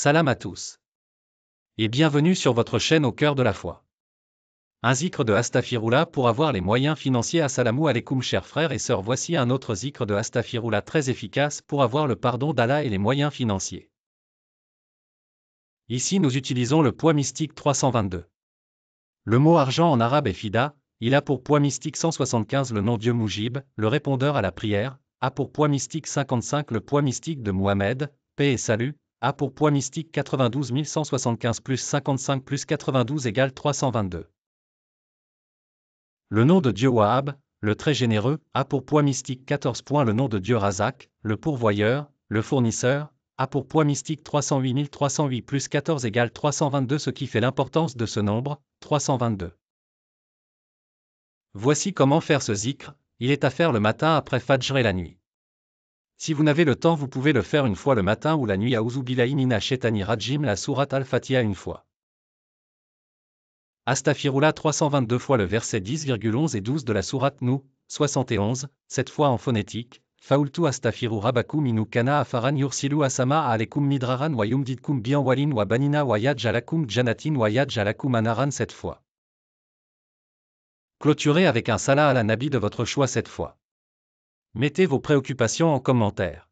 Salam à tous. Et bienvenue sur votre chaîne au cœur de la foi. Un zikr de Astafiroula pour avoir les moyens financiers. Assalamu alaikum chers frères et sœurs. Voici un autre zikr de Astafiroula très efficace pour avoir le pardon d'Allah et les moyens financiers. Ici nous utilisons le poids mystique 322. Le mot argent en arabe est fida, il a pour poids mystique 175 le nom Dieu Moujib, le répondeur à la prière, a pour poids mystique 55 le poids mystique de Mohamed, paix et salut, a pour poids mystique 92 175 plus 55 plus 92 égale 322. Le nom de Dieu Wahab, le très généreux, a pour poids mystique 14 points le nom de Dieu Razak, le pourvoyeur, le fournisseur, a pour poids mystique 308 308 plus 14 égale 322 ce qui fait l'importance de ce nombre, 322. Voici comment faire ce zikr, il est à faire le matin après Fajr et la nuit. Si vous n'avez le temps, vous pouvez le faire une fois le matin ou la nuit à Ouzubilahi Shetani Rajim la Sourate Al-Fatiha une fois. Astafiroula 322 fois le verset 10,11 et 12 de la Sourate Nou, 71, cette fois en phonétique, Faultu astafiru rabakum kana afaran yursilu asama alekum midraran wa yumdidkum bianwalin walin wa banina wa janatin wa anaran cette fois. Clôturez avec un salah à la nabi de votre choix cette fois. Mettez vos préoccupations en commentaire.